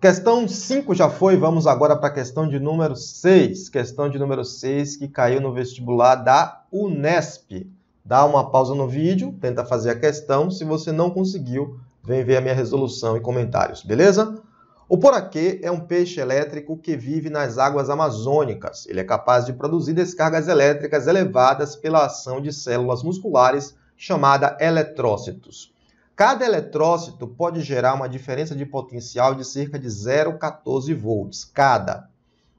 Questão 5 já foi, vamos agora para a questão de número 6. Questão de número 6 que caiu no vestibular da Unesp. Dá uma pausa no vídeo, tenta fazer a questão. Se você não conseguiu, vem ver a minha resolução e comentários, beleza? O poraquê é um peixe elétrico que vive nas águas amazônicas. Ele é capaz de produzir descargas elétricas elevadas pela ação de células musculares, chamada eletrócitos. Cada eletrócito pode gerar uma diferença de potencial de cerca de 0,14 volts cada.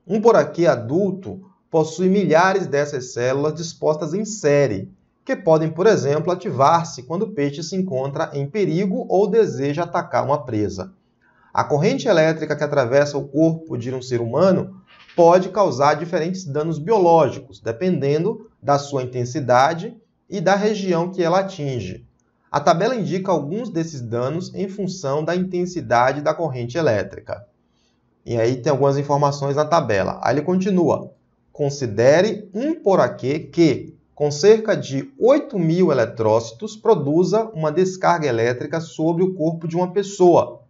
Um poraquê adulto possui milhares dessas células dispostas em série, que podem, por exemplo, ativar-se quando o peixe se encontra em perigo ou deseja atacar uma presa. A corrente elétrica que atravessa o corpo de um ser humano pode causar diferentes danos biológicos, dependendo da sua intensidade e da região que ela atinge. A tabela indica alguns desses danos em função da intensidade da corrente elétrica. E aí tem algumas informações na tabela. Aí ele continua. Considere um poraquê que, com cerca de 8 mil eletrócitos, produza uma descarga elétrica sobre o corpo de uma pessoa.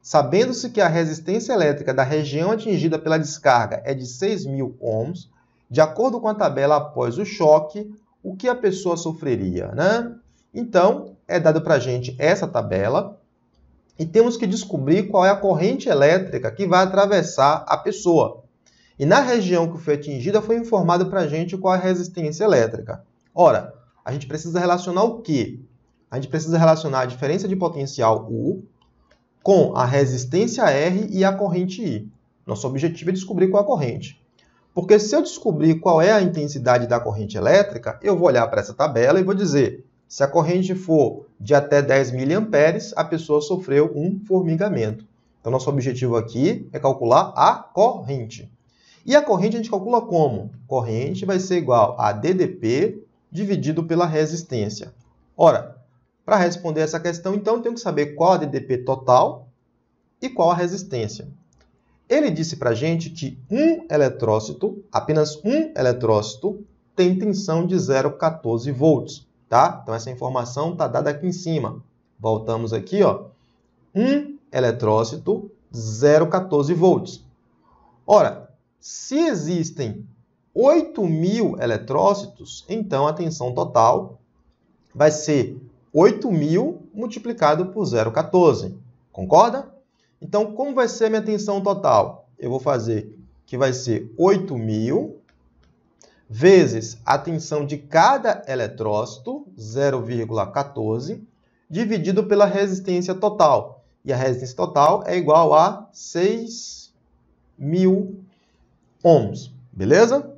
Sabendo-se que a resistência elétrica da região atingida pela descarga é de 6 mil ohms, de acordo com a tabela após o choque, o que a pessoa sofreria, né? Então, é dado para a gente essa tabela e temos que descobrir qual é a corrente elétrica que vai atravessar a pessoa. E na região que foi atingida foi informado para a gente qual é a resistência elétrica. Ora, a gente precisa relacionar o quê? A gente precisa relacionar a diferença de potencial U com a resistência R e a corrente I. Nosso objetivo é descobrir qual é a corrente. Porque se eu descobrir qual é a intensidade da corrente elétrica, eu vou olhar para essa tabela e vou dizer se a corrente for de até 10 mA, a pessoa sofreu um formigamento. Então, nosso objetivo aqui é calcular a corrente. E a corrente a gente calcula como? Corrente vai ser igual a DDP dividido pela resistência. Ora, para responder essa questão, então, eu tenho que saber qual a DDP total e qual a resistência. Ele disse para a gente que um eletrócito, apenas um eletrócito, tem tensão de 0,14 volts tá? Então essa informação está dada aqui em cima. Voltamos aqui, ó. 1 eletrócito, 0,14 volts. Ora, se existem 8 mil eletrócitos, então a tensão total vai ser 8 mil multiplicado por 0,14. Concorda? Então, como vai ser a minha tensão total? Eu vou fazer que vai ser 8 mil vezes a tensão de cada eletrócito, 0,14, dividido pela resistência total. E a resistência total é igual a 6.000 ohms, beleza?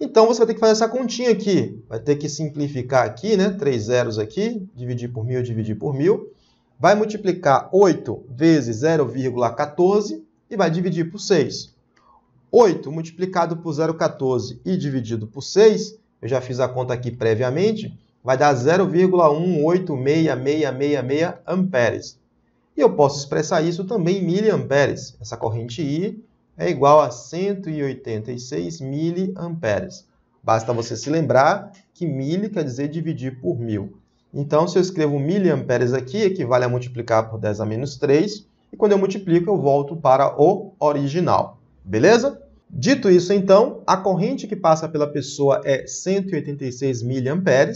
Então, você vai ter que fazer essa continha aqui. Vai ter que simplificar aqui, né? Três zeros aqui, dividir por mil, dividir por mil. Vai multiplicar 8 vezes 0,14 e vai dividir por 6. 8 multiplicado por 0,14 e dividido por 6, eu já fiz a conta aqui previamente, vai dar 0,186666 amperes. E eu posso expressar isso também em miliamperes. Essa corrente I é igual a 186 miliamperes. Basta você se lembrar que mili quer dizer dividir por mil. Então, se eu escrevo miliamperes aqui, equivale a multiplicar por 10 a menos 3. E quando eu multiplico, eu volto para o original. Beleza? Dito isso, então, a corrente que passa pela pessoa é 186 mA.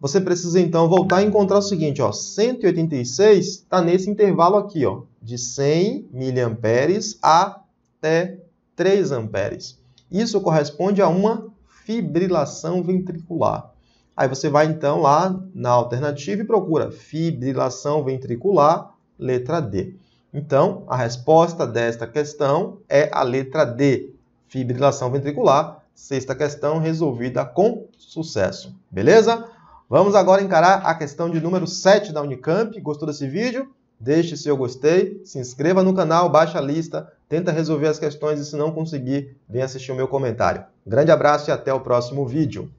Você precisa, então, voltar e encontrar o seguinte, ó, 186 está nesse intervalo aqui, ó, de 100 mA até 3 A. Isso corresponde a uma fibrilação ventricular. Aí você vai, então, lá na alternativa e procura fibrilação ventricular, letra D. Então, a resposta desta questão é a letra D, fibrilação ventricular. Sexta questão resolvida com sucesso. Beleza? Vamos agora encarar a questão de número 7 da Unicamp. Gostou desse vídeo? Deixe seu gostei, se inscreva no canal, baixa a lista, tenta resolver as questões e se não conseguir, vem assistir o meu comentário. Grande abraço e até o próximo vídeo.